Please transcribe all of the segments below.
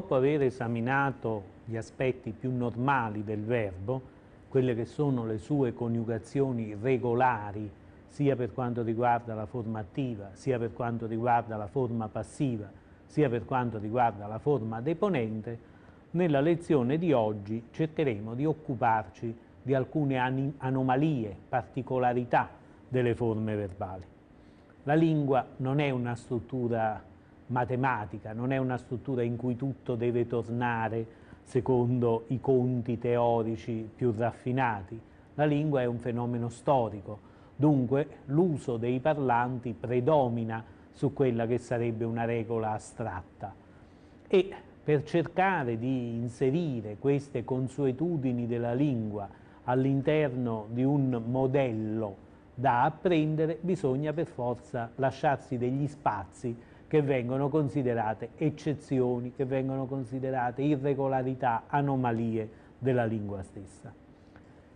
dopo aver esaminato gli aspetti più normali del verbo, quelle che sono le sue coniugazioni regolari, sia per quanto riguarda la forma attiva, sia per quanto riguarda la forma passiva, sia per quanto riguarda la forma deponente, nella lezione di oggi cercheremo di occuparci di alcune anomalie, particolarità delle forme verbali. La lingua non è una struttura matematica, non è una struttura in cui tutto deve tornare secondo i conti teorici più raffinati. La lingua è un fenomeno storico, dunque l'uso dei parlanti predomina su quella che sarebbe una regola astratta. E per cercare di inserire queste consuetudini della lingua all'interno di un modello da apprendere, bisogna per forza lasciarsi degli spazi che vengono considerate eccezioni, che vengono considerate irregolarità, anomalie della lingua stessa.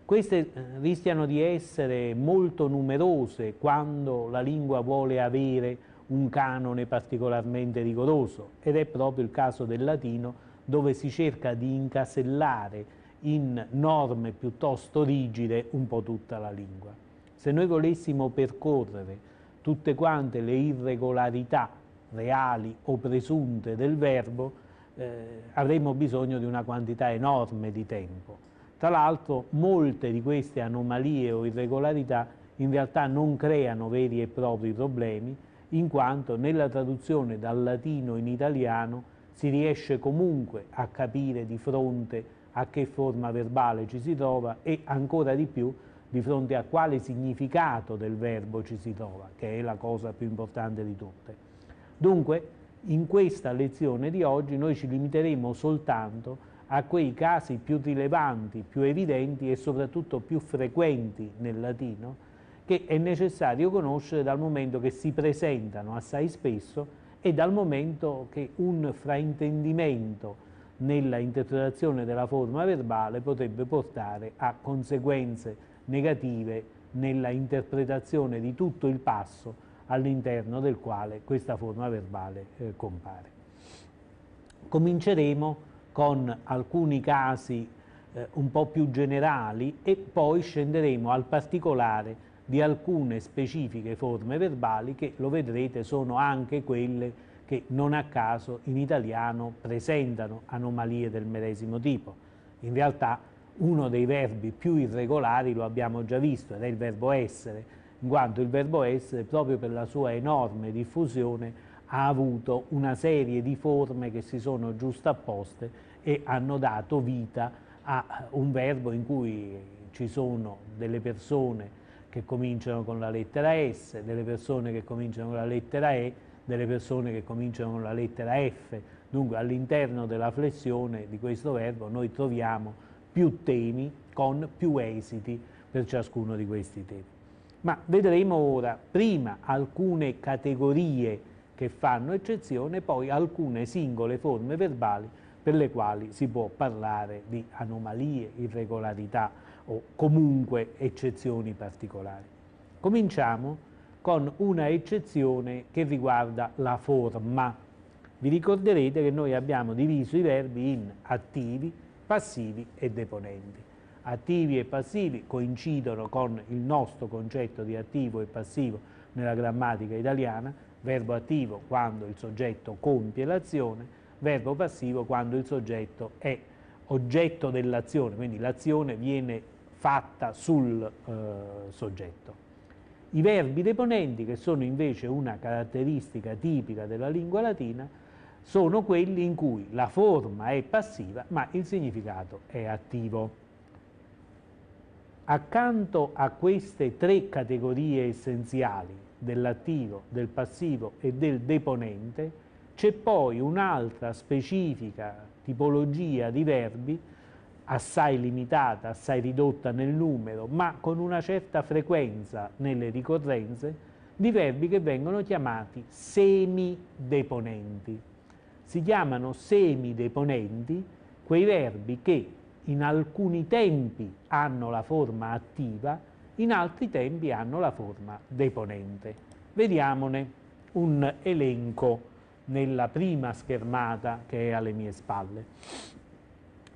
Queste eh, rischiano di essere molto numerose quando la lingua vuole avere un canone particolarmente rigoroso ed è proprio il caso del latino dove si cerca di incasellare in norme piuttosto rigide un po' tutta la lingua. Se noi volessimo percorrere tutte quante le irregolarità reali o presunte del verbo, eh, avremmo bisogno di una quantità enorme di tempo. Tra l'altro molte di queste anomalie o irregolarità in realtà non creano veri e propri problemi, in quanto nella traduzione dal latino in italiano si riesce comunque a capire di fronte a che forma verbale ci si trova e ancora di più di fronte a quale significato del verbo ci si trova, che è la cosa più importante di tutte. Dunque, in questa lezione di oggi noi ci limiteremo soltanto a quei casi più rilevanti, più evidenti e soprattutto più frequenti nel latino, che è necessario conoscere dal momento che si presentano assai spesso e dal momento che un fraintendimento nella interpretazione della forma verbale potrebbe portare a conseguenze negative nella interpretazione di tutto il passo all'interno del quale questa forma verbale eh, compare. Cominceremo con alcuni casi eh, un po' più generali e poi scenderemo al particolare di alcune specifiche forme verbali che, lo vedrete, sono anche quelle che non a caso in italiano presentano anomalie del medesimo tipo. In realtà uno dei verbi più irregolari lo abbiamo già visto ed è il verbo essere, in quanto il verbo essere, proprio per la sua enorme diffusione, ha avuto una serie di forme che si sono giustapposte e hanno dato vita a eh, un verbo in cui ci sono delle persone che cominciano con la lettera S, delle persone che cominciano con la lettera E, delle persone che cominciano con la lettera F. Dunque all'interno della flessione di questo verbo noi troviamo più temi con più esiti per ciascuno di questi temi ma vedremo ora prima alcune categorie che fanno eccezione, poi alcune singole forme verbali per le quali si può parlare di anomalie, irregolarità o comunque eccezioni particolari. Cominciamo con una eccezione che riguarda la forma. Vi ricorderete che noi abbiamo diviso i verbi in attivi, passivi e deponenti attivi e passivi coincidono con il nostro concetto di attivo e passivo nella grammatica italiana, verbo attivo quando il soggetto compie l'azione, verbo passivo quando il soggetto è oggetto dell'azione, quindi l'azione viene fatta sul eh, soggetto. I verbi deponenti, che sono invece una caratteristica tipica della lingua latina, sono quelli in cui la forma è passiva ma il significato è attivo accanto a queste tre categorie essenziali dell'attivo, del passivo e del deponente, c'è poi un'altra specifica tipologia di verbi assai limitata, assai ridotta nel numero, ma con una certa frequenza nelle ricorrenze, di verbi che vengono chiamati semideponenti. Si chiamano semideponenti quei verbi che in alcuni tempi hanno la forma attiva, in altri tempi hanno la forma deponente. Vediamone un elenco nella prima schermata che è alle mie spalle.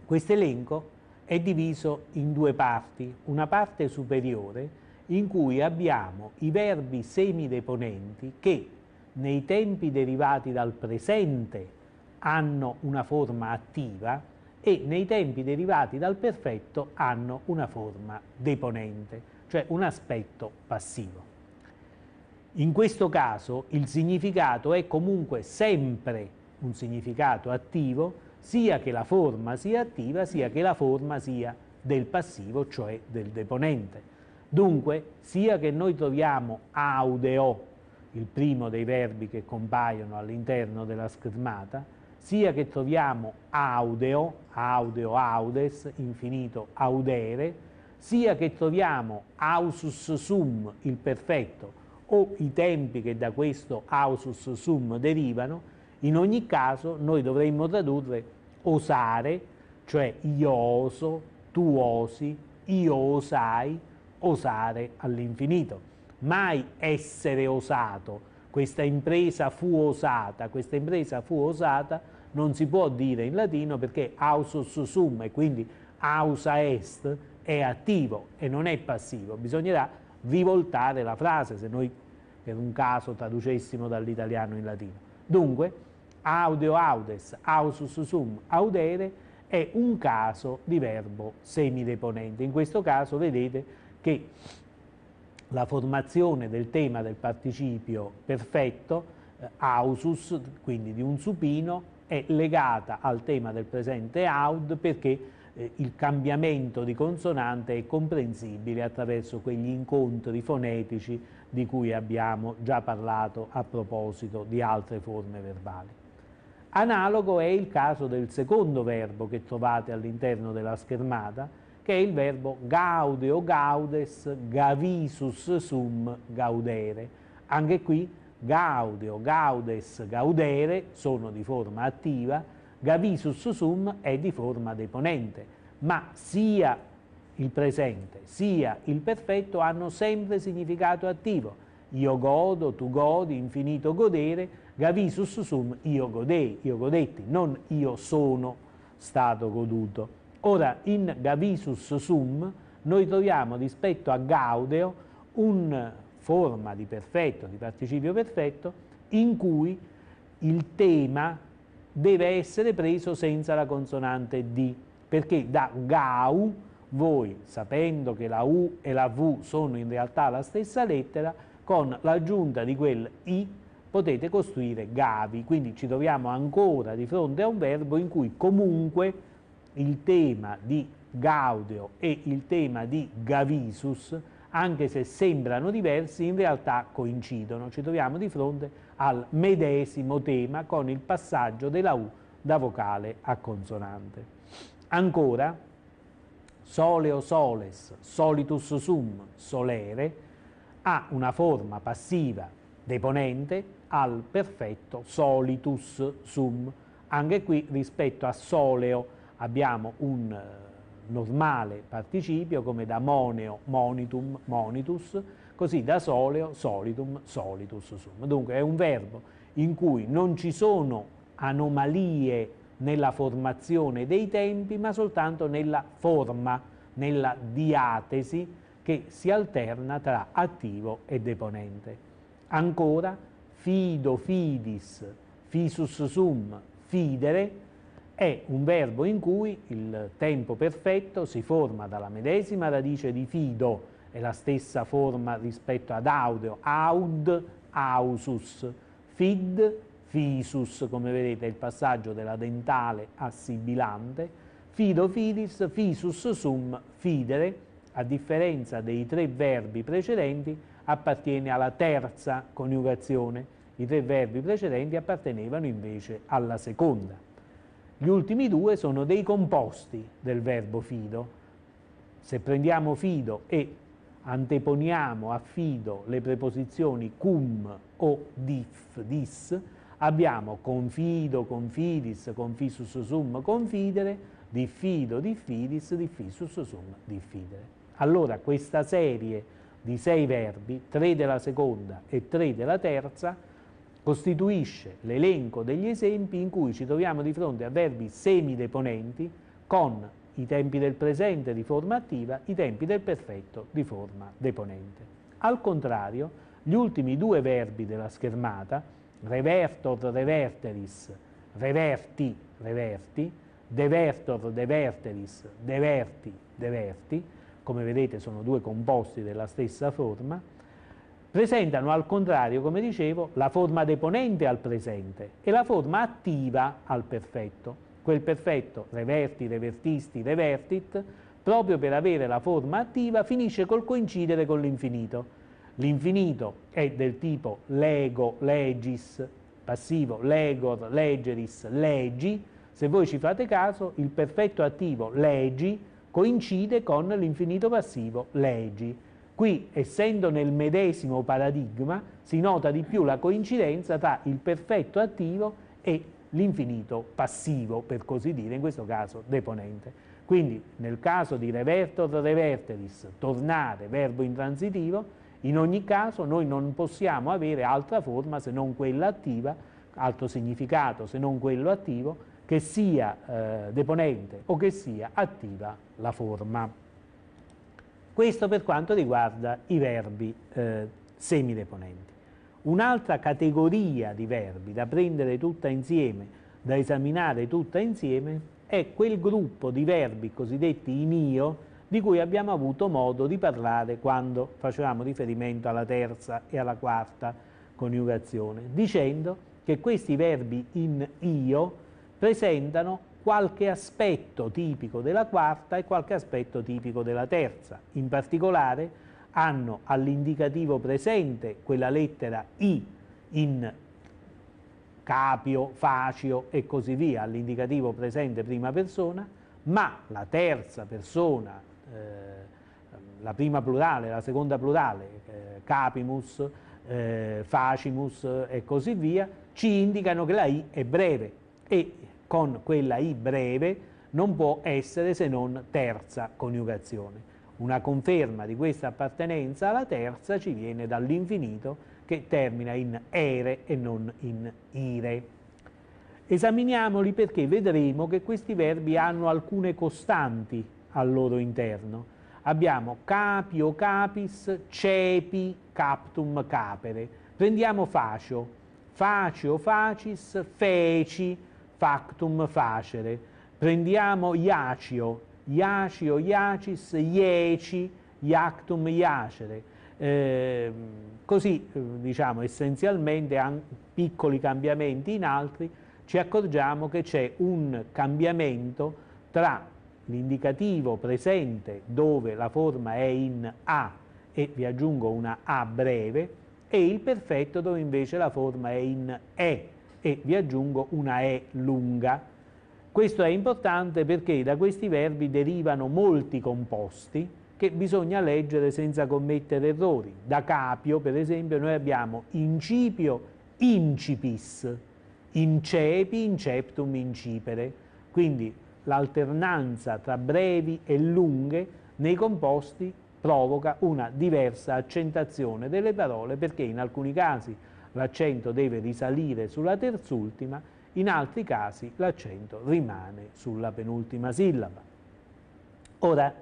Questo elenco è diviso in due parti, una parte superiore in cui abbiamo i verbi semideponenti che nei tempi derivati dal presente hanno una forma attiva, e nei tempi derivati dal perfetto hanno una forma deponente, cioè un aspetto passivo. In questo caso il significato è comunque sempre un significato attivo, sia che la forma sia attiva, sia che la forma sia del passivo, cioè del deponente. Dunque, sia che noi troviamo audeo, il primo dei verbi che compaiono all'interno della schermata, sia che troviamo audeo, audeo, audes, infinito, audere, sia che troviamo ausus sum, il perfetto, o i tempi che da questo ausus sum derivano, in ogni caso noi dovremmo tradurre osare, cioè io oso, tu osi, io osai, osare all'infinito. Mai essere osato, questa impresa fu osata, questa impresa fu osata non si può dire in latino perché ausus sum e quindi ausa est è attivo e non è passivo. Bisognerà rivoltare la frase se noi per un caso traducessimo dall'italiano in latino. Dunque, audio audes, ausus sum, audere è un caso di verbo semideponente. In questo caso vedete che la formazione del tema del participio perfetto, eh, ausus, quindi di un supino, è legata al tema del presente AUD perché eh, il cambiamento di consonante è comprensibile attraverso quegli incontri fonetici di cui abbiamo già parlato a proposito di altre forme verbali. Analogo è il caso del secondo verbo che trovate all'interno della schermata, che è il verbo gaude o gaudes, gavisus sum gaudere. Anche qui gaudeo, gaudes, gaudere sono di forma attiva, gavisus sum è di forma deponente, ma sia il presente sia il perfetto hanno sempre significato attivo. Io godo, tu godi, infinito godere, gavisus sum io godei, io godetti, non io sono stato goduto. Ora, in gavisus sum noi troviamo rispetto a gaudeo un forma di perfetto, di participio perfetto, in cui il tema deve essere preso senza la consonante D, perché da gau voi, sapendo che la U e la V sono in realtà la stessa lettera, con l'aggiunta di quel I potete costruire gavi, quindi ci troviamo ancora di fronte a un verbo in cui comunque il tema di Gaudio e il tema di Gavisus anche se sembrano diversi, in realtà coincidono. Ci troviamo di fronte al medesimo tema con il passaggio della U da vocale a consonante. Ancora, soleo soles, solitus sum, solere, ha una forma passiva deponente al perfetto solitus sum. Anche qui rispetto a soleo abbiamo un eh, normale participio come da moneo monitum monitus, così da soleo solitum solitus sum. Dunque è un verbo in cui non ci sono anomalie nella formazione dei tempi, ma soltanto nella forma, nella diatesi che si alterna tra attivo e deponente. Ancora, fido fidis, fisus sum, fidere, è un verbo in cui il tempo perfetto si forma dalla medesima radice di fido, è la stessa forma rispetto ad audio, aud, ausus, fid, fisus, come vedete è il passaggio della dentale a sibilante, fido fidis, fisus sum, fidere, a differenza dei tre verbi precedenti, appartiene alla terza coniugazione, i tre verbi precedenti appartenevano invece alla seconda. Gli ultimi due sono dei composti del verbo fido. Se prendiamo fido e anteponiamo a fido le preposizioni cum o dif, dis, abbiamo confido, confidis, confisus sum, confidere, diffido, diffidis, diffisus sum, diffidere. Allora questa serie di sei verbi, tre della seconda e tre della terza, costituisce l'elenco degli esempi in cui ci troviamo di fronte a verbi semideponenti con i tempi del presente di forma attiva, i tempi del perfetto di forma deponente. Al contrario, gli ultimi due verbi della schermata, revertor reverteris, reverti reverti, devertor deverteris, deverti deverti, come vedete sono due composti della stessa forma, presentano al contrario, come dicevo, la forma deponente al presente e la forma attiva al perfetto. Quel perfetto, reverti, revertisti, revertit, proprio per avere la forma attiva, finisce col coincidere con l'infinito. L'infinito è del tipo lego, legis, passivo, legor, legeris, legi. Se voi ci fate caso, il perfetto attivo, legi, coincide con l'infinito passivo, legi. Qui, essendo nel medesimo paradigma, si nota di più la coincidenza tra il perfetto attivo e l'infinito passivo, per così dire, in questo caso deponente. Quindi nel caso di revertor reverteris, tornare, verbo intransitivo, in ogni caso noi non possiamo avere altra forma se non quella attiva, altro significato se non quello attivo, che sia eh, deponente o che sia attiva la forma. Questo per quanto riguarda i verbi eh, semideponenti. Un'altra categoria di verbi da prendere tutta insieme, da esaminare tutta insieme, è quel gruppo di verbi cosiddetti in io di cui abbiamo avuto modo di parlare quando facevamo riferimento alla terza e alla quarta coniugazione, dicendo che questi verbi in io presentano qualche aspetto tipico della quarta e qualche aspetto tipico della terza. In particolare hanno all'indicativo presente quella lettera I in capio, facio e così via, all'indicativo presente prima persona, ma la terza persona, eh, la prima plurale, la seconda plurale, eh, capimus, eh, facimus e così via, ci indicano che la I è breve e con quella I breve non può essere se non terza coniugazione. Una conferma di questa appartenenza alla terza ci viene dall'infinito che termina in ere e non in ire. Esaminiamoli perché vedremo che questi verbi hanno alcune costanti al loro interno. Abbiamo capi o capis, cepi, captum capere. Prendiamo facio, facio facis, feci, factum facere. Prendiamo iacio, iacio, iacis, ieci, iactum, iacere. Ehm, eh, così, diciamo, essenzialmente, piccoli cambiamenti in altri, ci accorgiamo che c'è un cambiamento tra l'indicativo presente dove la forma è in A e vi aggiungo una A breve e il perfetto dove invece la forma è in E e vi aggiungo una E lunga. Questo è importante perché da questi verbi derivano molti composti che bisogna leggere senza commettere errori. Da capio, per esempio, noi abbiamo incipio, incipis, incepi, inceptum, incipere. Quindi l'alternanza tra brevi e lunghe nei composti provoca una diversa accentazione delle parole perché in alcuni casi l'accento deve risalire sulla terzultima, in altri casi l'accento rimane sulla penultima sillaba. Ora,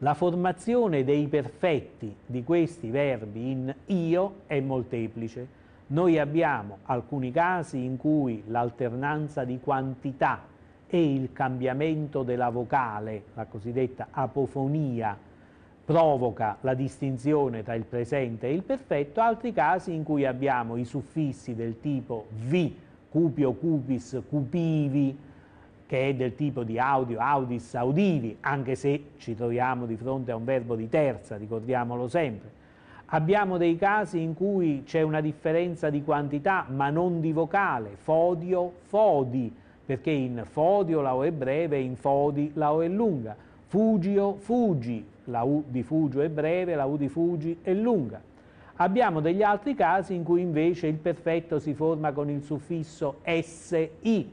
la formazione dei perfetti di questi verbi in io è molteplice. Noi abbiamo alcuni casi in cui l'alternanza di quantità e il cambiamento della vocale, la cosiddetta apofonia, provoca la distinzione tra il presente e il perfetto, altri casi in cui abbiamo i suffissi del tipo vi, cupio, cupis, cupivi, che è del tipo di audio, audis, audivi, anche se ci troviamo di fronte a un verbo di terza, ricordiamolo sempre. Abbiamo dei casi in cui c'è una differenza di quantità, ma non di vocale, fodio, fodi, perché in fodio la O è breve, in fodi la O è lunga. Fugio, fugi, la U di Fugio è breve, la U di Fugi è lunga. Abbiamo degli altri casi in cui invece il perfetto si forma con il suffisso SI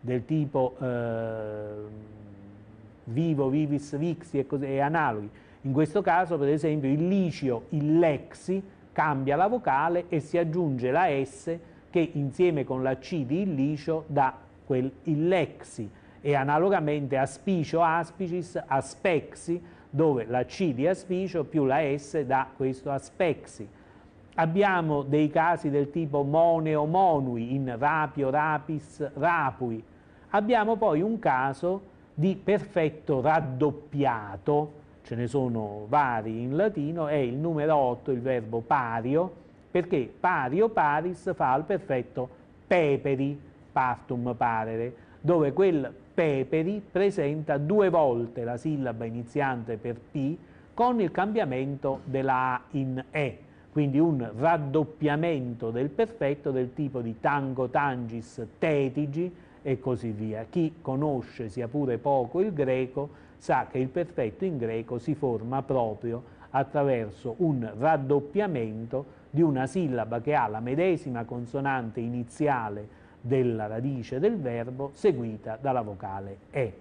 del tipo eh, vivo, vivis, vixi e, e analoghi. In questo caso, per esempio, il licio, il lexi, cambia la vocale e si aggiunge la S che insieme con la C di illicio dà quel illexi e analogamente aspicio aspicis aspexi dove la C di aspicio più la S dà questo aspexi. Abbiamo dei casi del tipo moneo monui in rapio rapis rapui. Abbiamo poi un caso di perfetto raddoppiato, ce ne sono vari in latino, è il numero 8, il verbo pario, perché pario paris fa al perfetto peperi, partum parere, dove quel Peperi presenta due volte la sillaba iniziante per P con il cambiamento della A in E, quindi un raddoppiamento del perfetto del tipo di tango tangis tetigi e così via. Chi conosce sia pure poco il greco sa che il perfetto in greco si forma proprio attraverso un raddoppiamento di una sillaba che ha la medesima consonante iniziale della radice del verbo seguita dalla vocale E.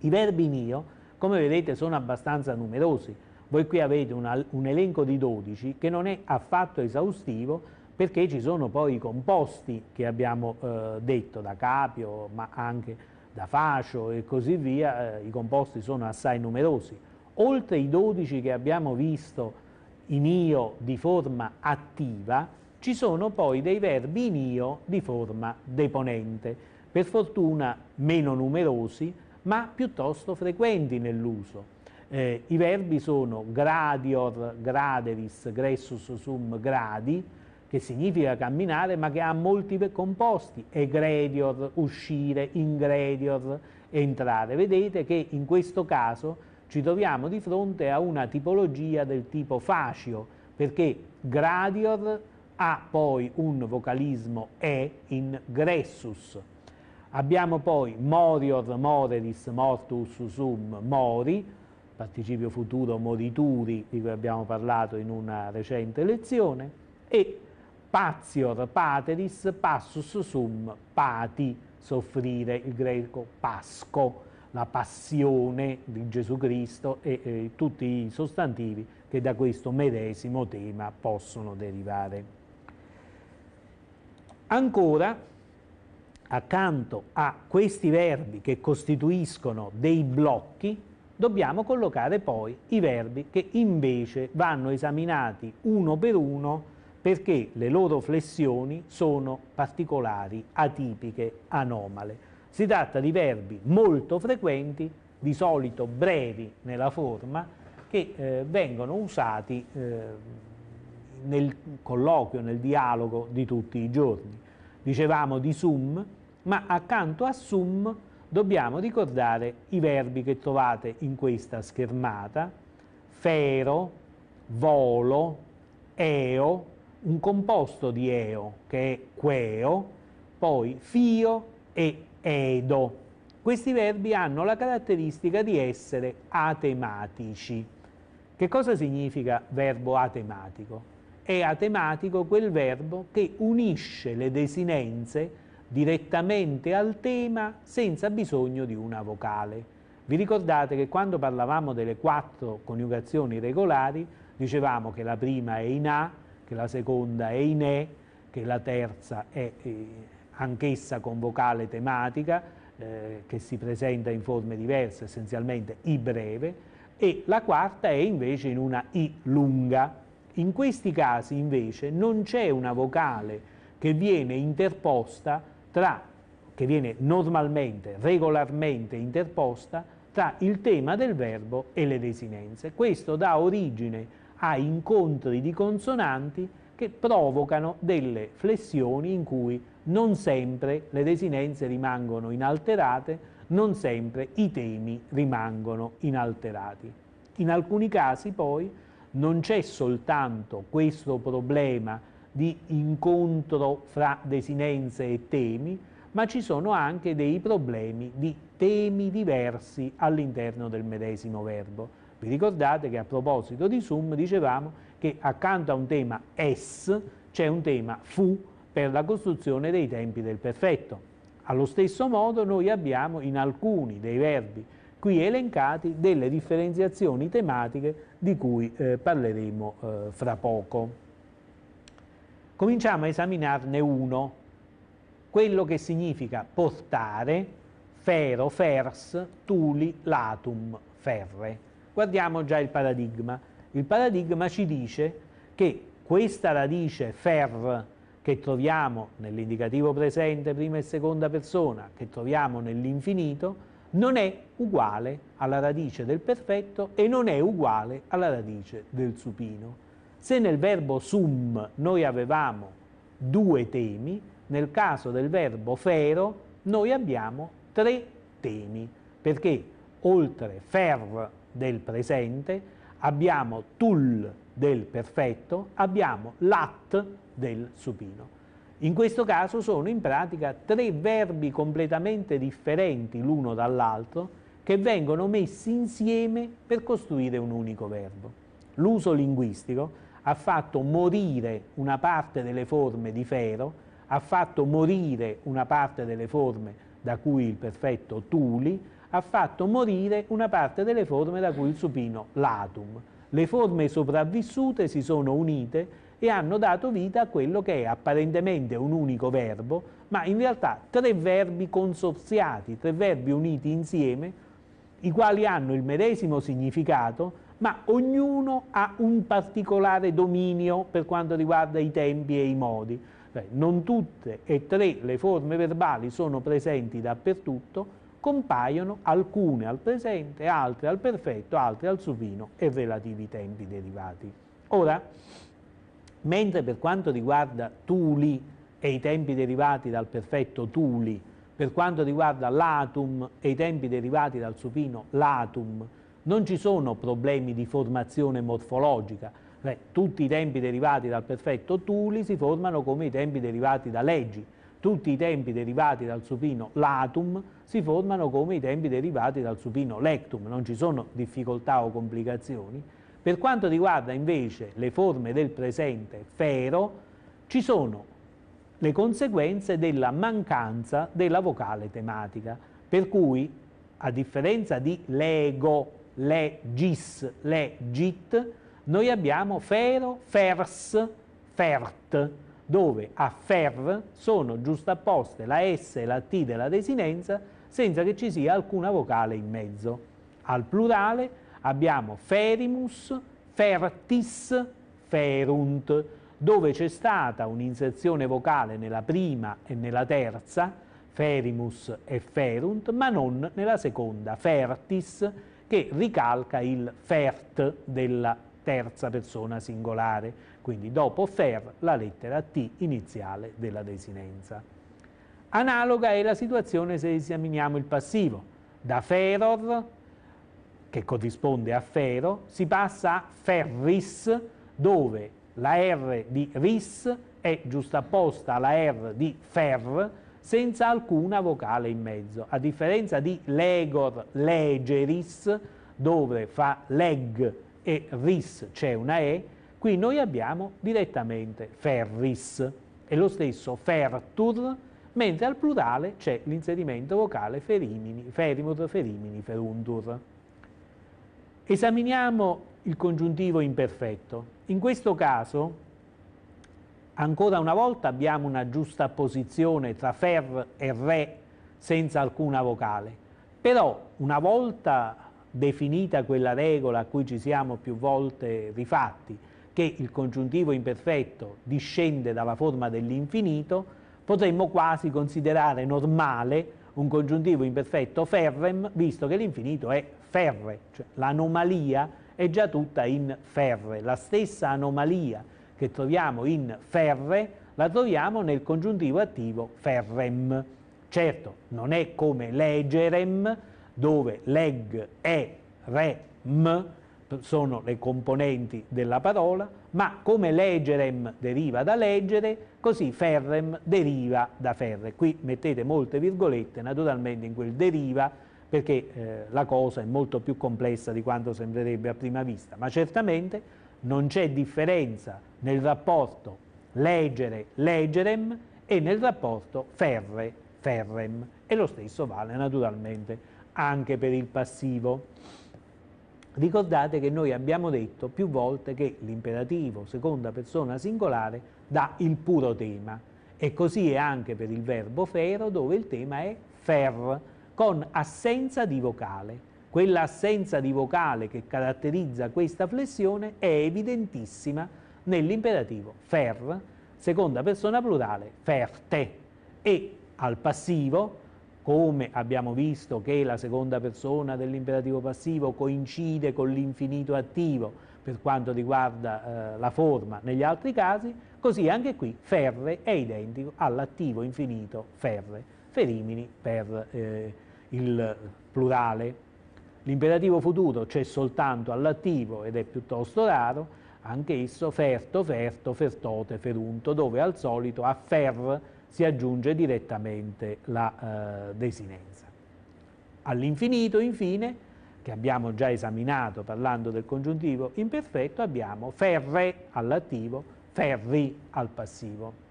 I verbi in io, come vedete, sono abbastanza numerosi. Voi qui avete una, un elenco di 12 che non è affatto esaustivo perché ci sono poi i composti che abbiamo eh, detto da capio ma anche da facio e così via, eh, i composti sono assai numerosi. Oltre i 12 che abbiamo visto in io di forma attiva, ci sono poi dei verbi in io di forma deponente, per fortuna meno numerosi, ma piuttosto frequenti nell'uso. Eh, I verbi sono gradior, graderis, gressus, sum, gradi, che significa camminare, ma che ha molti composti, egredior, uscire, ingredior, entrare. Vedete che in questo caso ci troviamo di fronte a una tipologia del tipo facio, perché gradior ha poi un vocalismo E in gressus. Abbiamo poi morior moreris mortus sum mori, participio futuro morituri di cui abbiamo parlato in una recente lezione, e pazior pateris passus sum pati, soffrire il greco pasco, la passione di Gesù Cristo e eh, tutti i sostantivi che da questo medesimo tema possono derivare. Ancora, accanto a questi verbi che costituiscono dei blocchi, dobbiamo collocare poi i verbi che invece vanno esaminati uno per uno perché le loro flessioni sono particolari, atipiche, anomale. Si tratta di verbi molto frequenti, di solito brevi nella forma, che eh, vengono usati eh, nel colloquio, nel dialogo di tutti i giorni. Dicevamo di sum, ma accanto a sum dobbiamo ricordare i verbi che trovate in questa schermata, fero, volo, eo, un composto di eo che è queo, poi fio e edo. Questi verbi hanno la caratteristica di essere atematici. Che cosa significa verbo atematico? è atematico quel verbo che unisce le desinenze direttamente al tema senza bisogno di una vocale. Vi ricordate che quando parlavamo delle quattro coniugazioni regolari dicevamo che la prima è in A, che la seconda è in E, che la terza è eh, anch'essa con vocale tematica, eh, che si presenta in forme diverse, essenzialmente I breve, e la quarta è invece in una I lunga. In questi casi invece non c'è una vocale che viene interposta tra, che viene normalmente, regolarmente interposta tra il tema del verbo e le desinenze. Questo dà origine a incontri di consonanti che provocano delle flessioni in cui non sempre le desinenze rimangono inalterate, non sempre i temi rimangono inalterati. In alcuni casi poi non c'è soltanto questo problema di incontro fra desinenze e temi, ma ci sono anche dei problemi di temi diversi all'interno del medesimo verbo. Vi ricordate che a proposito di sum dicevamo che accanto a un tema es c'è un tema fu per la costruzione dei tempi del perfetto. Allo stesso modo noi abbiamo in alcuni dei verbi qui elencati delle differenziazioni tematiche di cui eh, parleremo eh, fra poco. Cominciamo a esaminarne uno, quello che significa portare ferro, fers, tuli, latum, ferre. Guardiamo già il paradigma. Il paradigma ci dice che questa radice fer che troviamo nell'indicativo presente prima e seconda persona, che troviamo nell'infinito, non è uguale alla radice del perfetto e non è uguale alla radice del supino. Se nel verbo sum noi avevamo due temi, nel caso del verbo fero noi abbiamo tre temi, perché oltre fer del presente abbiamo tul del perfetto, abbiamo lat del supino. In questo caso sono in pratica tre verbi completamente differenti l'uno dall'altro che vengono messi insieme per costruire un unico verbo. L'uso linguistico ha fatto morire una parte delle forme di fero, ha fatto morire una parte delle forme da cui il perfetto tuli, ha fatto morire una parte delle forme da cui il supino latum. Le forme sopravvissute si sono unite e hanno dato vita a quello che è apparentemente un unico verbo, ma in realtà tre verbi consorziati, tre verbi uniti insieme, i quali hanno il medesimo significato, ma ognuno ha un particolare dominio per quanto riguarda i tempi e i modi. Non tutte e tre le forme verbali sono presenti dappertutto, compaiono alcune al presente, altre al perfetto, altre al sufino e relativi tempi derivati. Ora, mentre per quanto riguarda Tuli e i tempi derivati dal perfetto Tuli, per quanto riguarda l'atum e i tempi derivati dal supino l'atum, non ci sono problemi di formazione morfologica, Beh, tutti i tempi derivati dal perfetto Tuli si formano come i tempi derivati da leggi, tutti i tempi derivati dal supino latum si formano come i tempi derivati dal supino lectum, non ci sono difficoltà o complicazioni, per quanto riguarda invece le forme del presente fero, ci sono le conseguenze della mancanza della vocale tematica, per cui a differenza di lego, legis, legit, noi abbiamo fero, fers, fert, dove a fer sono giustapposte la S e la T della desinenza senza che ci sia alcuna vocale in mezzo. Al plurale abbiamo ferimus, fertis, ferunt, dove c'è stata un'inserzione vocale nella prima e nella terza, ferimus e ferunt, ma non nella seconda, fertis, che ricalca il fert della terza persona singolare, quindi dopo fer la lettera T iniziale della desinenza. Analoga è la situazione se esaminiamo il passivo, da feror che corrisponde a ferro, si passa a ferris, dove la R di ris è giustapposta alla R di fer, senza alcuna vocale in mezzo, a differenza di legor, legeris, dove fra leg e ris c'è una E, qui noi abbiamo direttamente ferris, e lo stesso fertur, mentre al plurale c'è l'inserimento vocale ferimini, ferimur, ferimini, feruntur. Esaminiamo il congiuntivo imperfetto. In questo caso, ancora una volta, abbiamo una giusta posizione tra fer e re senza alcuna vocale. Però, una volta definita quella regola a cui ci siamo più volte rifatti, che il congiuntivo imperfetto discende dalla forma dell'infinito, potremmo quasi considerare normale un congiuntivo imperfetto ferrem, visto che l'infinito è ferre, cioè l'anomalia è già tutta in ferre, la stessa anomalia che troviamo in ferre la troviamo nel congiuntivo attivo ferrem. Certo, non è come legerem, dove leg e rem sono le componenti della parola, ma come legerem deriva da leggere, così ferrem deriva da ferre. Qui mettete molte virgolette, naturalmente in quel deriva perché eh, la cosa è molto più complessa di quanto sembrerebbe a prima vista, ma certamente non c'è differenza nel rapporto leggere legerem e nel rapporto ferre ferrem e lo stesso vale naturalmente anche per il passivo. Ricordate che noi abbiamo detto più volte che l'imperativo seconda persona singolare dà il puro tema e così è anche per il verbo fero dove il tema è fer, con assenza di vocale. Quella assenza di vocale che caratterizza questa flessione è evidentissima nell'imperativo fer, seconda persona plurale, ferte, e al passivo, come abbiamo visto che la seconda persona dell'imperativo passivo coincide con l'infinito attivo per quanto riguarda eh, la forma negli altri casi, così anche qui ferre è identico all'attivo infinito ferre, ferimini per eh, il plurale. L'imperativo futuro c'è soltanto all'attivo ed è piuttosto raro, anche esso ferto, ferto, fertote, ferunto, dove al solito a fer si aggiunge direttamente la eh, desinenza. All'infinito, infine, che abbiamo già esaminato parlando del congiuntivo imperfetto, abbiamo ferre all'attivo, ferri al passivo.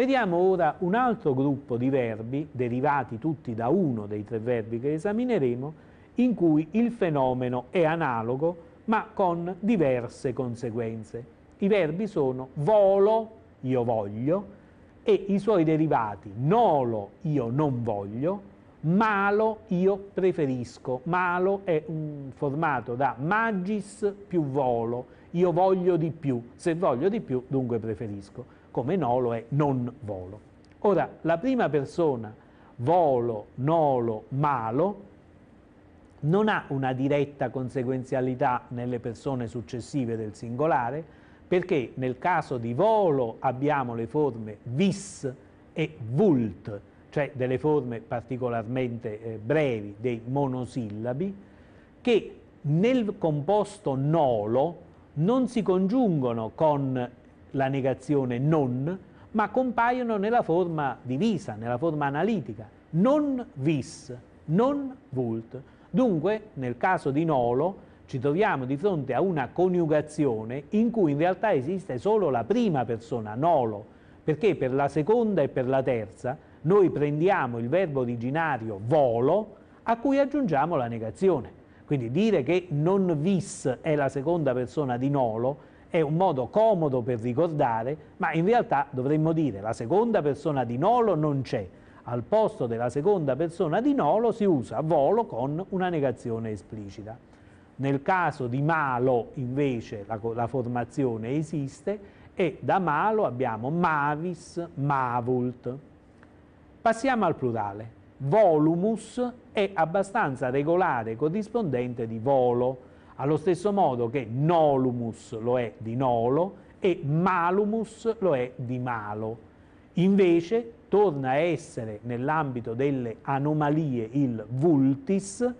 Vediamo ora un altro gruppo di verbi, derivati tutti da uno dei tre verbi che esamineremo, in cui il fenomeno è analogo ma con diverse conseguenze. I verbi sono volo, io voglio, e i suoi derivati nolo, io non voglio, malo, io preferisco. Malo è formato da magis più volo, io voglio di più, se voglio di più dunque preferisco come nolo è non volo. Ora, la prima persona, volo, nolo, malo, non ha una diretta conseguenzialità nelle persone successive del singolare, perché nel caso di volo abbiamo le forme vis e vult, cioè delle forme particolarmente eh, brevi, dei monosillabi, che nel composto nolo non si congiungono con la negazione non, ma compaiono nella forma divisa, nella forma analitica, non vis, non vult. Dunque, nel caso di nolo, ci troviamo di fronte a una coniugazione in cui in realtà esiste solo la prima persona, nolo, perché per la seconda e per la terza noi prendiamo il verbo originario volo a cui aggiungiamo la negazione. Quindi dire che non vis è la seconda persona di nolo è un modo comodo per ricordare, ma in realtà dovremmo dire la seconda persona di nolo non c'è. Al posto della seconda persona di nolo si usa volo con una negazione esplicita. Nel caso di malo invece la, la formazione esiste e da malo abbiamo mavis, mavult. Passiamo al plurale. Volumus è abbastanza regolare corrispondente di volo allo stesso modo che nolumus lo è di nolo e malumus lo è di malo. Invece torna a essere nell'ambito delle anomalie il vultis,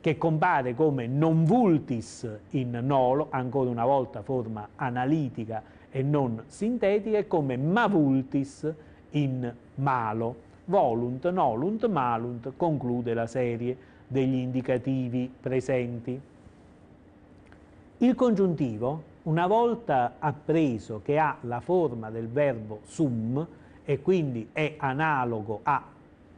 che compare come non vultis in nolo, ancora una volta forma analitica e non sintetica, e come ma vultis in malo. Volunt, nolunt, malunt conclude la serie degli indicativi presenti. Il congiuntivo, una volta appreso che ha la forma del verbo sum e quindi è analogo a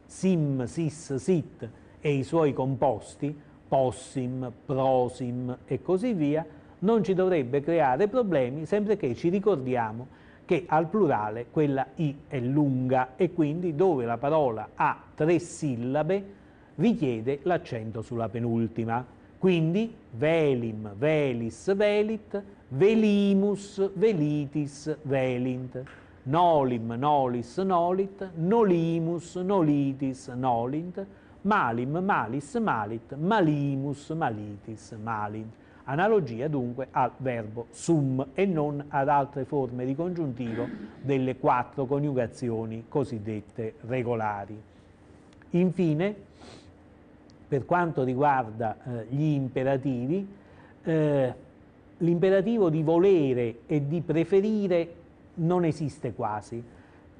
sim, sis, sit e i suoi composti, possim, prosim e così via, non ci dovrebbe creare problemi sempre che ci ricordiamo che al plurale quella i è lunga e quindi dove la parola ha tre sillabe richiede l'accento sulla penultima. Quindi velim, velis, velit, velimus, velitis, velint, nolim, nolis, nolit, nolimus, nolitis, nolint, malim, malis, malit, malimus, malitis, malint. Analogia dunque al verbo sum e non ad altre forme di congiuntivo delle quattro coniugazioni cosiddette regolari. Infine, per quanto riguarda eh, gli imperativi, eh, l'imperativo di volere e di preferire non esiste quasi,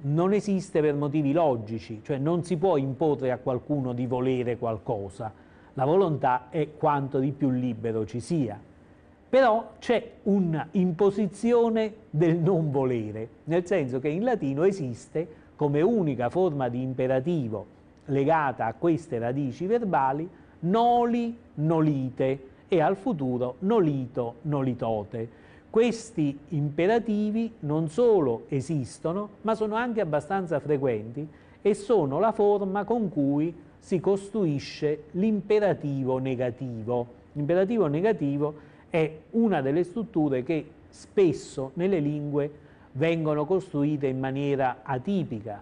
non esiste per motivi logici, cioè non si può imporre a qualcuno di volere qualcosa, la volontà è quanto di più libero ci sia. Però c'è un'imposizione del non volere, nel senso che in latino esiste come unica forma di imperativo legata a queste radici verbali, noli, nolite e al futuro nolito, nolitote. Questi imperativi non solo esistono, ma sono anche abbastanza frequenti e sono la forma con cui si costruisce l'imperativo negativo. L'imperativo negativo è una delle strutture che spesso nelle lingue vengono costruite in maniera atipica,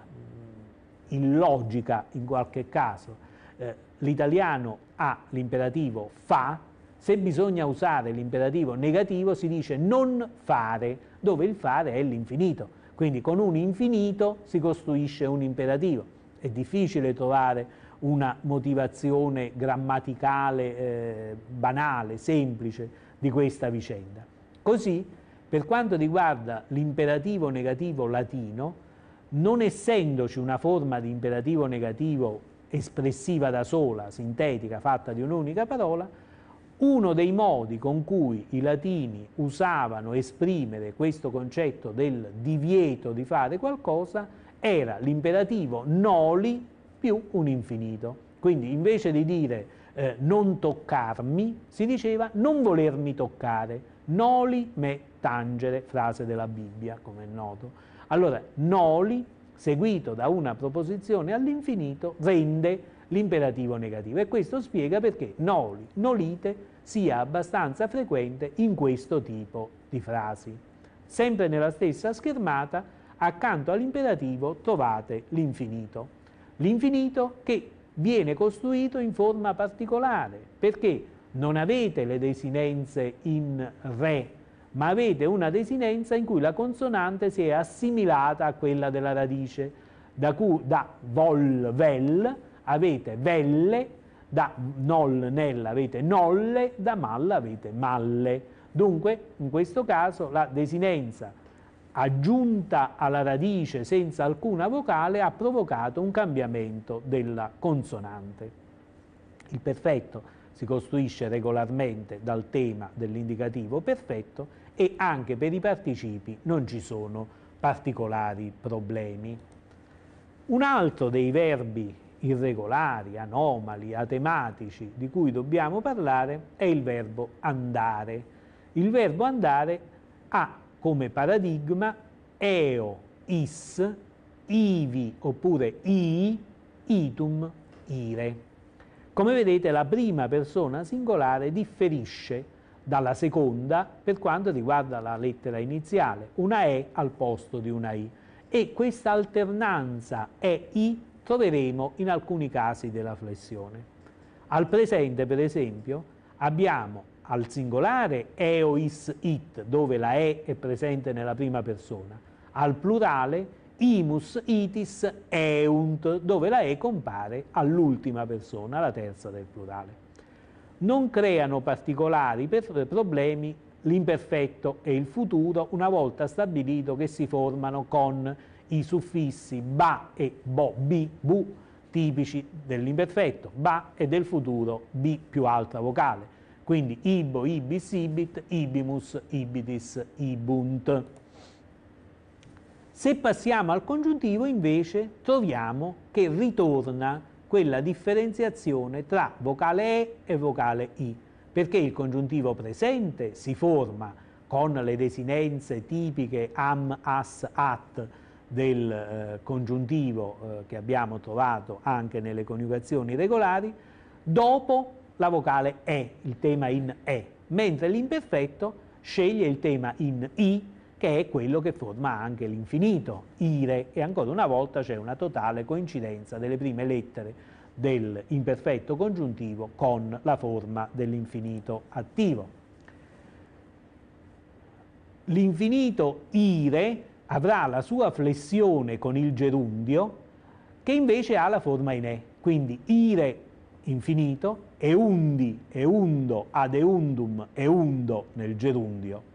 illogica in qualche caso, eh, l'italiano ha l'imperativo fa, se bisogna usare l'imperativo negativo si dice non fare, dove il fare è l'infinito. Quindi con un infinito si costruisce un imperativo. È difficile trovare una motivazione grammaticale eh, banale, semplice di questa vicenda. Così, per quanto riguarda l'imperativo negativo latino, non essendoci una forma di imperativo negativo espressiva da sola, sintetica, fatta di un'unica parola, uno dei modi con cui i latini usavano esprimere questo concetto del divieto di fare qualcosa era l'imperativo noli più un infinito. Quindi invece di dire eh, non toccarmi, si diceva non volermi toccare, noli me tangere, frase della Bibbia, come è noto. Allora, noli, seguito da una proposizione all'infinito, rende l'imperativo negativo. E questo spiega perché noli, nolite, sia abbastanza frequente in questo tipo di frasi. Sempre nella stessa schermata, accanto all'imperativo trovate l'infinito. L'infinito che viene costruito in forma particolare, perché non avete le desinenze in re ma avete una desinenza in cui la consonante si è assimilata a quella della radice, da, cui, da vol, vel avete velle, da nol, nel avete nolle, da mal avete malle. Dunque, in questo caso, la desinenza aggiunta alla radice senza alcuna vocale ha provocato un cambiamento della consonante. Il perfetto si costruisce regolarmente dal tema dell'indicativo perfetto e anche per i participi non ci sono particolari problemi. Un altro dei verbi irregolari, anomali, atematici di cui dobbiamo parlare è il verbo andare. Il verbo andare ha come paradigma eo, is, ivi oppure i, itum, ire. Come vedete la prima persona singolare differisce dalla seconda per quanto riguarda la lettera iniziale, una E al posto di una I. E questa alternanza E-I troveremo in alcuni casi della flessione. Al presente, per esempio, abbiamo al singolare eois it, dove la E è presente nella prima persona, al plurale imus, itis, eunt, dove la e compare all'ultima persona, la terza del plurale. Non creano particolari problemi l'imperfetto e il futuro una volta stabilito che si formano con i suffissi ba e bo, b, bu, tipici dell'imperfetto, ba e del futuro bi più alta vocale. Quindi ibo, ibis, ibit, ibimus, ibitis, ibunt. Se passiamo al congiuntivo invece troviamo che ritorna quella differenziazione tra vocale E e vocale I, perché il congiuntivo presente si forma con le desinenze tipiche am, as, at del eh, congiuntivo eh, che abbiamo trovato anche nelle coniugazioni regolari, dopo la vocale E, il tema in E, mentre l'imperfetto sceglie il tema in I che è quello che forma anche l'infinito, ire, e ancora una volta c'è una totale coincidenza delle prime lettere dell'imperfetto congiuntivo con la forma dell'infinito attivo. L'infinito ire avrà la sua flessione con il gerundio che invece ha la forma in e, quindi ire infinito, eundi, eundo, ad eundum, eundo nel gerundio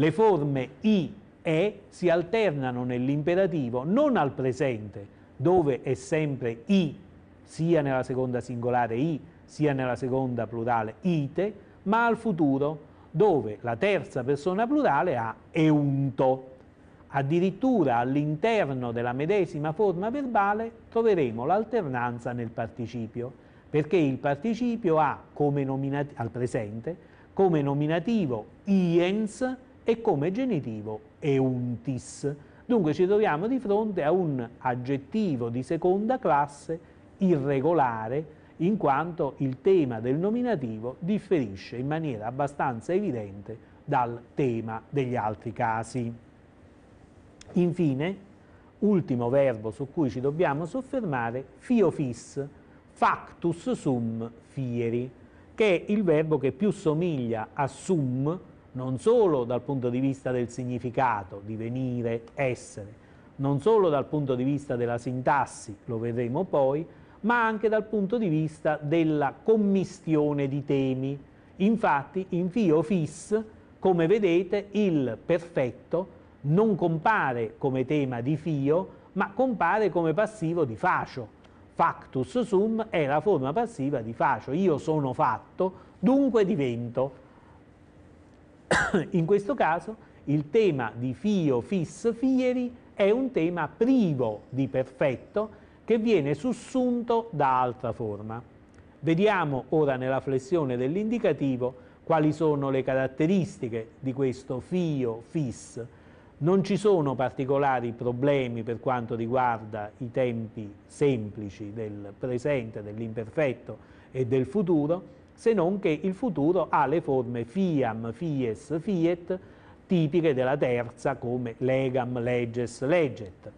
le forme i e si alternano nell'imperativo non al presente, dove è sempre i, sia nella seconda singolare i, sia nella seconda plurale ite, ma al futuro, dove la terza persona plurale ha eunto. Addirittura all'interno della medesima forma verbale troveremo l'alternanza nel participio, perché il participio ha come nominativo, al presente come nominativo iens e come genitivo euntis. Dunque ci troviamo di fronte a un aggettivo di seconda classe irregolare in quanto il tema del nominativo differisce in maniera abbastanza evidente dal tema degli altri casi. Infine, ultimo verbo su cui ci dobbiamo soffermare, fiofis, factus sum fieri, che è il verbo che più somiglia a sum, non solo dal punto di vista del significato, divenire, essere, non solo dal punto di vista della sintassi, lo vedremo poi, ma anche dal punto di vista della commistione di temi. Infatti, in Fio Fis, come vedete, il perfetto non compare come tema di Fio, ma compare come passivo di Facio. Factus sum è la forma passiva di Facio. Io sono fatto, dunque divento. In questo caso il tema di Fio, Fis, Fieri è un tema privo di perfetto che viene sussunto da altra forma. Vediamo ora nella flessione dell'indicativo quali sono le caratteristiche di questo Fio, Fis. Non ci sono particolari problemi per quanto riguarda i tempi semplici del presente, dell'imperfetto e del futuro, se non che il futuro ha le forme FIAM, FIES, FIET, tipiche della terza come legam, leges, leget.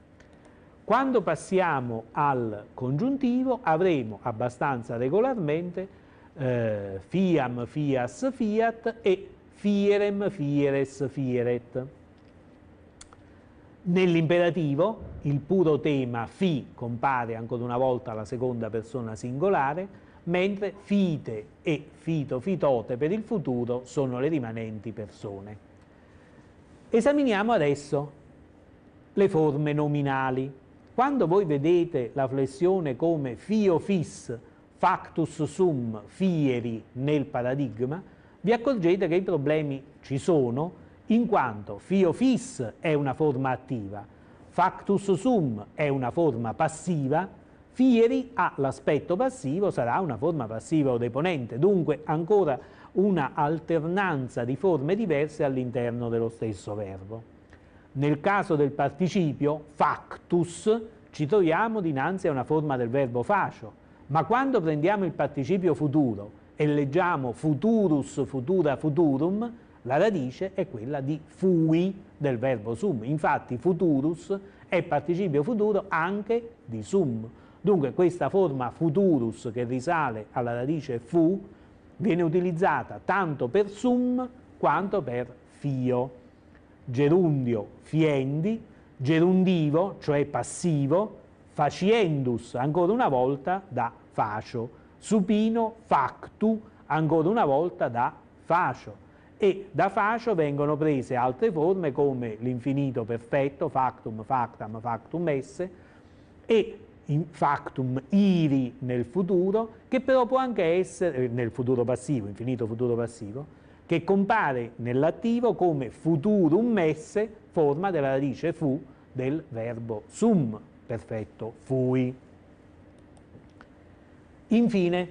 Quando passiamo al congiuntivo avremo abbastanza regolarmente eh, fiam, fias, fiat e fierem, fieres, fieret. Nell'imperativo il puro tema fi compare ancora una volta alla seconda persona singolare, mentre fite e fitofitote per il futuro sono le rimanenti persone. Esaminiamo adesso le forme nominali. Quando voi vedete la flessione come fio fis, factus sum, fieri nel paradigma, vi accorgete che i problemi ci sono in quanto fio fis è una forma attiva, factus sum è una forma passiva fieri ha l'aspetto passivo, sarà una forma passiva o deponente, dunque ancora una alternanza di forme diverse all'interno dello stesso verbo. Nel caso del participio, factus, ci troviamo dinanzi a una forma del verbo facio, ma quando prendiamo il participio futuro e leggiamo futurus, futura, futurum, la radice è quella di fui del verbo sum, infatti futurus è participio futuro anche di sum. Dunque questa forma futurus che risale alla radice fu viene utilizzata tanto per sum quanto per fio. Gerundio, fiendi, gerundivo, cioè passivo, faciendus, ancora una volta da facio, supino, factu, ancora una volta da facio. E da facio vengono prese altre forme come l'infinito perfetto, factum, factam, factum esse, e in factum iri nel futuro, che però può anche essere, eh, nel futuro passivo, infinito futuro passivo, che compare nell'attivo come futurum messe, forma della radice fu del verbo sum, perfetto, fui. Infine,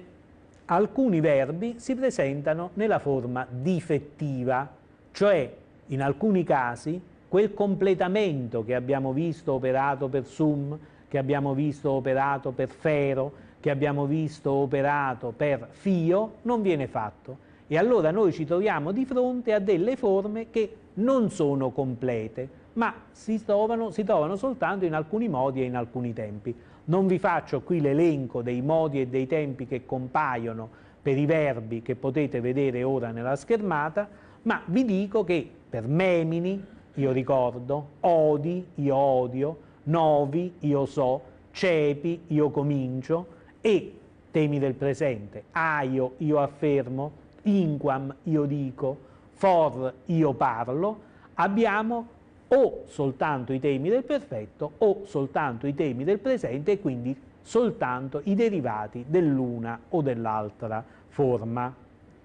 alcuni verbi si presentano nella forma difettiva, cioè in alcuni casi quel completamento che abbiamo visto operato per sum, che abbiamo visto operato per Fero, che abbiamo visto operato per Fio, non viene fatto. E allora noi ci troviamo di fronte a delle forme che non sono complete, ma si trovano, si trovano soltanto in alcuni modi e in alcuni tempi. Non vi faccio qui l'elenco dei modi e dei tempi che compaiono per i verbi che potete vedere ora nella schermata, ma vi dico che per memini, io ricordo, odi, io odio, novi, io so, cepi, io comincio, e temi del presente, aio, io affermo, inquam, io dico, for, io parlo, abbiamo o soltanto i temi del perfetto o soltanto i temi del presente e quindi soltanto i derivati dell'una o dell'altra forma.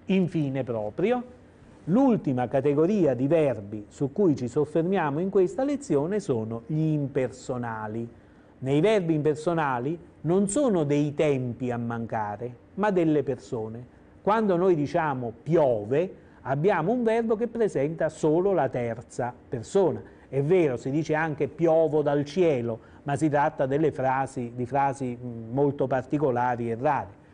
Infine proprio, L'ultima categoria di verbi su cui ci soffermiamo in questa lezione sono gli impersonali. Nei verbi impersonali non sono dei tempi a mancare, ma delle persone. Quando noi diciamo piove, abbiamo un verbo che presenta solo la terza persona. È vero, si dice anche piovo dal cielo, ma si tratta frasi, di frasi molto particolari e rare.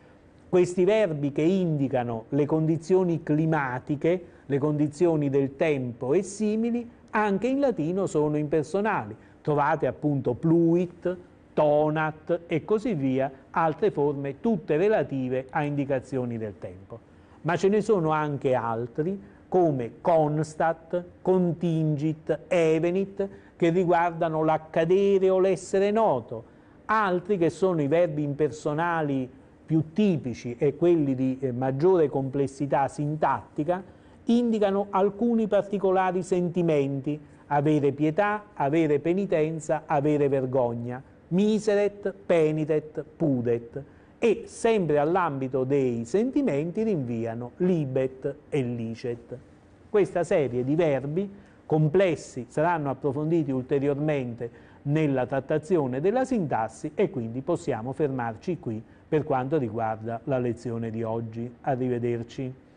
Questi verbi che indicano le condizioni climatiche le condizioni del tempo e simili, anche in latino sono impersonali. Trovate appunto pluit, tonat e così via, altre forme tutte relative a indicazioni del tempo. Ma ce ne sono anche altri come constat, contingit, evenit, che riguardano l'accadere o l'essere noto, altri che sono i verbi impersonali più tipici e quelli di eh, maggiore complessità sintattica, indicano alcuni particolari sentimenti, avere pietà, avere penitenza, avere vergogna, miseret, penitet, pudet, e sempre all'ambito dei sentimenti rinviano libet e licet. Questa serie di verbi complessi saranno approfonditi ulteriormente nella trattazione della sintassi e quindi possiamo fermarci qui per quanto riguarda la lezione di oggi. Arrivederci.